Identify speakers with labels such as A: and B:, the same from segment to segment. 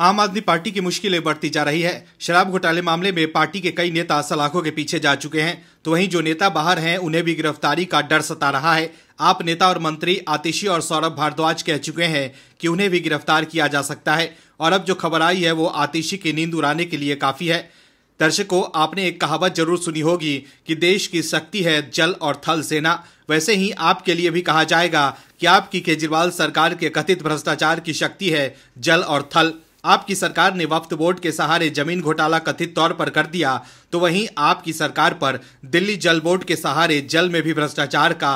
A: आम आदमी पार्टी की मुश्किलें बढ़ती जा रही है शराब घोटाले मामले में पार्टी के कई नेता सलाखों के पीछे जा चुके हैं तो वहीं जो नेता बाहर हैं उन्हें भी गिरफ्तारी का डर सता रहा है आप नेता और मंत्री आतिशी और सौरभ भारद्वाज कह चुके हैं कि उन्हें भी गिरफ्तार किया जा सकता है और अब जो खबर आई है वो आतिशी की नींद उड़ाने के लिए काफी है दर्शकों आपने एक कहावत जरूर सुनी होगी कि देश की शक्ति है जल और थल सेना वैसे ही आपके लिए भी कहा जाएगा कि आपकी केजरीवाल सरकार के कथित भ्रष्टाचार की शक्ति है जल और थल आपकी सरकार ने वक्त बोर्ड के सहारे जमीन घोटाला कथित तौर पर कर दिया तो वहीं आपकी सरकार पर दिल्ली जल बोर्ड के सहारे जल में भी भ्रष्टाचार का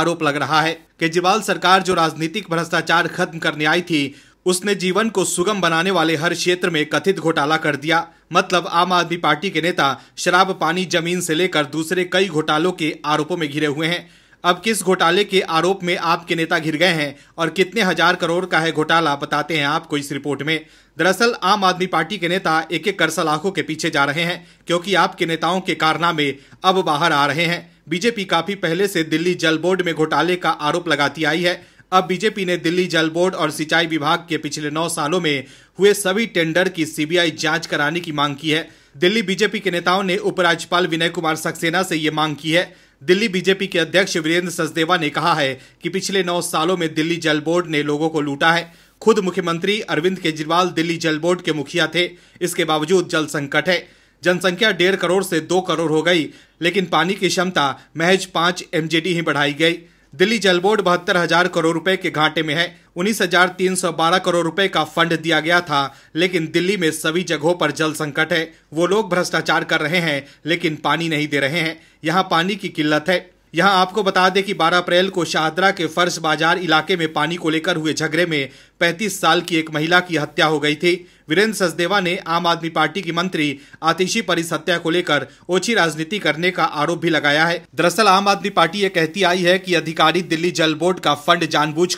A: आरोप लग रहा है केजरीवाल सरकार जो राजनीतिक भ्रष्टाचार खत्म करने आई थी उसने जीवन को सुगम बनाने वाले हर क्षेत्र में कथित घोटाला कर दिया मतलब आम आदमी पार्टी के नेता शराब पानी जमीन से लेकर दूसरे कई घोटालों के आरोपों में घिरे हुए हैं अब किस घोटाले के आरोप में आपके नेता घिर गए हैं और कितने हजार करोड़ का है घोटाला बताते हैं आपको इस रिपोर्ट में दरअसल आम आदमी पार्टी के नेता एक एक कर सलाखों के पीछे जा रहे हैं क्योंकि आपके नेताओं के कारनामे अब बाहर आ रहे हैं बीजेपी काफी पहले से दिल्ली जल बोर्ड में घोटाले का आरोप लगाती आई है अब बीजेपी ने दिल्ली जल बोर्ड और सिंचाई विभाग के पिछले नौ सालों में हुए सभी टेंडर की सीबीआई जांच कराने की मांग की है दिल्ली बीजेपी के नेताओं ने उपराज्यपाल विनय कुमार सक्सेना से ये मांग की है दिल्ली बीजेपी के अध्यक्ष वीरेंद्र सचदेवा ने कहा है कि पिछले नौ सालों में दिल्ली जल बोर्ड ने लोगों को लूटा है खुद मुख्यमंत्री अरविंद केजरीवाल दिल्ली जल बोर्ड के मुखिया थे इसके बावजूद जल संकट है जनसंख्या डेढ़ करोड़ से दो करोड़ हो गई लेकिन पानी की क्षमता महज पांच एमजेडी ही बढ़ाई गई दिल्ली जल बोर्ड बहत्तर हजार करोड़ रुपए के घाटे में है उन्नीस हजार तीन सौ बारह करोड़ रुपए का फंड दिया गया था लेकिन दिल्ली में सभी जगहों पर जल संकट है वो लोग भ्रष्टाचार कर रहे हैं लेकिन पानी नहीं दे रहे हैं यहाँ पानी की किल्लत है यहां आपको बता दें कि 12 अप्रैल को शाहदरा के फर्श बाजार इलाके में पानी को लेकर हुए झगड़े में 35 साल की एक महिला की हत्या हो गई थी वीरेंद्र सचदेवा ने आम आदमी पार्टी की मंत्री आतिशी पर इस हत्या को लेकर ओछी राजनीति करने का आरोप भी लगाया है दरअसल आम आदमी पार्टी ये कहती आई है कि अधिकारी दिल्ली जल बोर्ड का फंड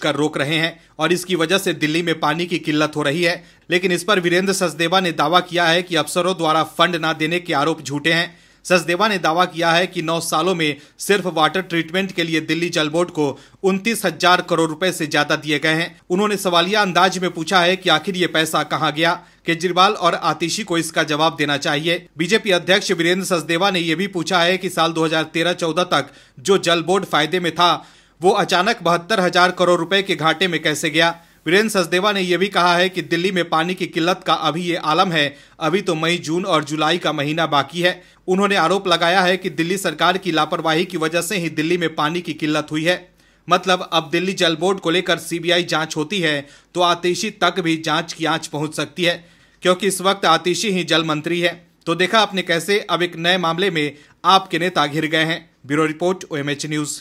A: कर रोक रहे हैं और इसकी वजह से दिल्ली में पानी की किल्लत हो रही है लेकिन इस पर वीरेंद्र सचदेवा ने दावा किया है कि अफसरों द्वारा फंड न देने के आरोप झूठे हैं सचदेवा ने दावा किया है कि 9 सालों में सिर्फ वाटर ट्रीटमेंट के लिए दिल्ली जल बोर्ड को उनतीस हजार करोड़ रुपए से ज्यादा दिए गए हैं उन्होंने सवालिया अंदाज में पूछा है कि आखिर ये पैसा कहाँ गया केजरीवाल और आतिशी को इसका जवाब देना चाहिए बीजेपी अध्यक्ष वीरेंद्र सचदेवा ने यह भी पूछा है की साल दो हजार तक जो जल बोर्ड फायदे में था वो अचानक बहत्तर हजार करोड़ रूपए के घाटे में कैसे गया वीरेंद्र सचदेवा ने यह भी कहा है कि दिल्ली में पानी की किल्लत का अभी ये आलम है अभी तो मई जून और जुलाई का महीना बाकी है उन्होंने आरोप लगाया है कि दिल्ली सरकार की लापरवाही की वजह से ही दिल्ली में पानी की किल्लत हुई है मतलब अब दिल्ली जल बोर्ड को लेकर सीबीआई जांच होती है तो आतिशी तक भी जांच की आंच पहुंच सकती है क्योंकि इस वक्त आतिशी ही जल मंत्री है तो देखा आपने कैसे अब एक नए मामले में आपके नेता घिर गए हैं ब्यूरो रिपोर्ट ओ न्यूज़